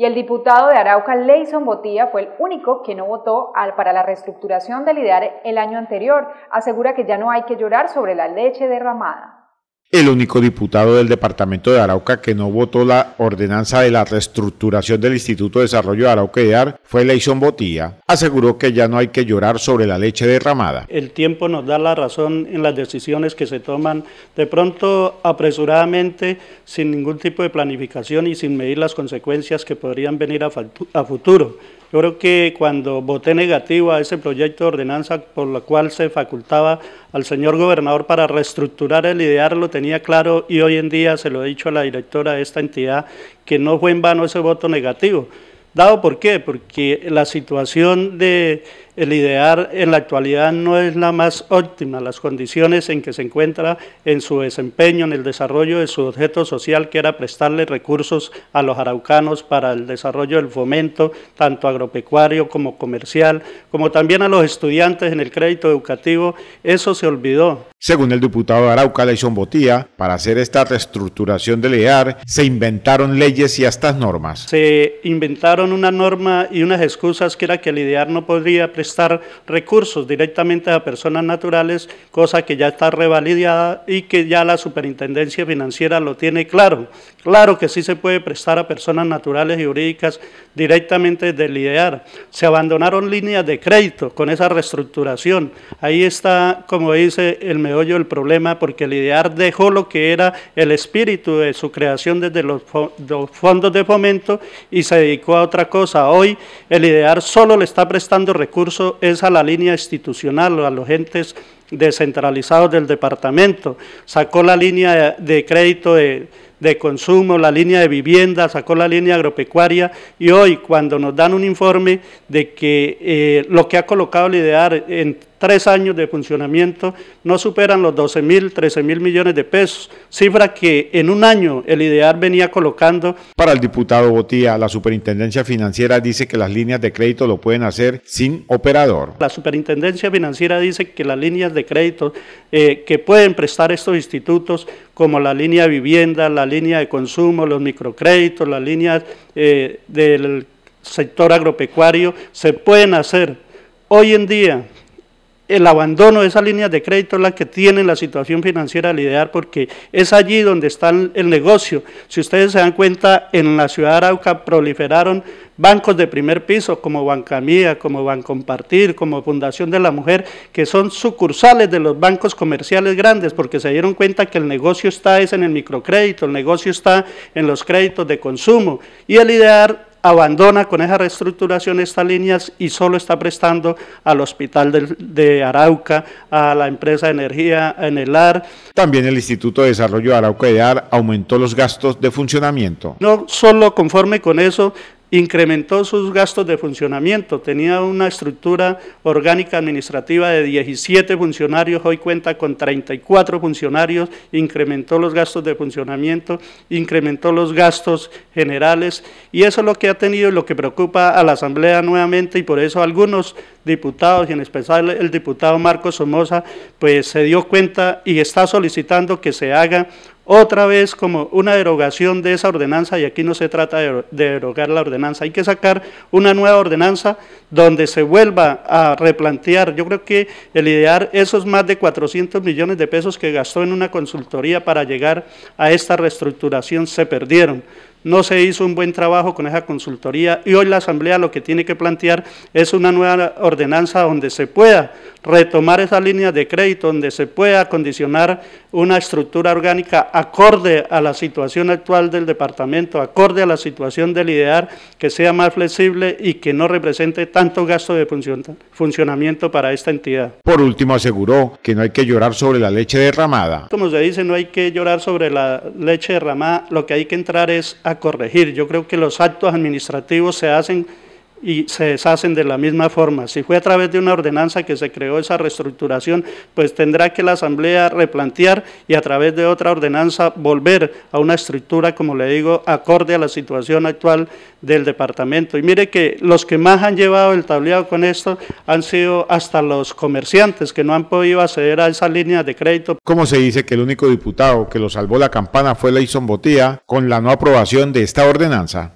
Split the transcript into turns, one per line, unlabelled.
y el diputado de Arauca, Leison Botía, fue el único que no votó al, para la reestructuración del IDEAR el año anterior. Asegura que ya no hay que llorar sobre la leche derramada
el único diputado del departamento de Arauca que no votó la ordenanza de la reestructuración del Instituto de Desarrollo de Arauca fue Leison Botía. Aseguró que ya no hay que llorar sobre la leche derramada.
El tiempo nos da la razón en las decisiones que se toman de pronto apresuradamente, sin ningún tipo de planificación y sin medir las consecuencias que podrían venir a futuro yo creo que cuando voté negativo a ese proyecto de ordenanza por lo cual se facultaba al señor gobernador para reestructurar el idear, lo tenía claro y hoy en día se lo he dicho a la directora de esta entidad que no fue en vano ese voto negativo. ¿Dado por qué? Porque la situación de el IDEAR en la actualidad no es la más óptima, las condiciones en que se encuentra en su desempeño, en el desarrollo de su objeto social, que era prestarle recursos a los araucanos para el desarrollo del fomento, tanto agropecuario como comercial, como también a los estudiantes en el crédito educativo, eso se
olvidó. Según el diputado de Arauca, Leison Botía, para hacer esta reestructuración del IDEAR, se inventaron leyes y hasta normas. Se
inventaron una norma y unas excusas que era que el IDEAR no podría prestar prestar recursos directamente a personas naturales, cosa que ya está revalidada y que ya la superintendencia financiera lo tiene claro. Claro que sí se puede prestar a personas naturales y jurídicas directamente del IDEAR. Se abandonaron líneas de crédito con esa reestructuración. Ahí está, como dice, el meollo del problema, porque el IDEAR dejó lo que era el espíritu de su creación desde los, los fondos de fomento y se dedicó a otra cosa. Hoy el IDEAR solo le está prestando recursos es a la línea institucional, a los entes descentralizados del departamento, sacó la línea de crédito de, consumo, la línea de vivienda, sacó la línea agropecuaria y hoy cuando nos dan un informe de que eh, lo que ha colocado el IDEAR en tres años de funcionamiento, no superan los 12 mil, 13 mil millones de pesos,
cifra que en un año el IDEAR venía colocando. Para el diputado Botía, la superintendencia financiera dice que las líneas de crédito lo pueden hacer sin operador. La superintendencia
financiera dice que las líneas de crédito eh, que pueden prestar estos institutos, como la línea de vivienda, la línea de consumo, los microcréditos, las líneas eh, del sector agropecuario, se pueden hacer. Hoy en día el abandono de esa línea de crédito es la que tiene la situación financiera al IDEAR, porque es allí donde está el negocio. Si ustedes se dan cuenta, en la ciudad de Arauca proliferaron bancos de primer piso, como Bancamía, como Bancompartir, como Fundación de la Mujer, que son sucursales de los bancos comerciales grandes, porque se dieron cuenta que el negocio está es en el microcrédito, el negocio está en los créditos de consumo, y el IDEAR abandona con esa reestructuración estas líneas y solo está prestando al hospital
de, Arauca, a la empresa de energía en el AR... También el Instituto de Desarrollo de Arauca de Ar aumentó los gastos de funcionamiento. No solo conforme con eso,
incrementó sus gastos de funcionamiento, tenía una estructura orgánica administrativa de 17 funcionarios, hoy cuenta con 34 funcionarios, incrementó los gastos de funcionamiento, incrementó los gastos generales y eso es lo que ha tenido y lo que preocupa a la Asamblea nuevamente y por eso algunos diputados y en especial el diputado Marcos Somoza pues se dio cuenta y está solicitando que se haga otra vez como una derogación de esa ordenanza y aquí no se trata de derogar la ordenanza, hay que sacar una nueva ordenanza donde se vuelva a replantear, yo creo que el idear esos más de 400 millones de pesos que gastó en una consultoría para llegar a esta reestructuración se perdieron, no se hizo un buen trabajo con esa consultoría y hoy la Asamblea lo que tiene que plantear es una nueva ordenanza donde se pueda retomar esa línea de crédito, donde se pueda condicionar una estructura orgánica acorde a la situación actual del departamento, acorde a la situación del IDEAR, que sea más flexible y que no represente tanto gasto de funcionamiento para esta entidad.
Por último, aseguró que no hay que llorar sobre la leche derramada.
Como se dice, no hay que llorar sobre la leche derramada, lo que hay que entrar es a corregir. Yo creo que los actos administrativos se hacen y se deshacen de la misma forma. Si fue a través de una ordenanza que se creó esa reestructuración, pues tendrá que la Asamblea replantear y a través de otra ordenanza volver a una estructura, como le digo, acorde a la situación actual del departamento. Y mire que los que más han llevado el tableado con esto han sido hasta los
comerciantes que no han podido acceder a esa línea de crédito. Como se dice que el único diputado que lo salvó la campana fue Leison Botía con la no aprobación de esta ordenanza?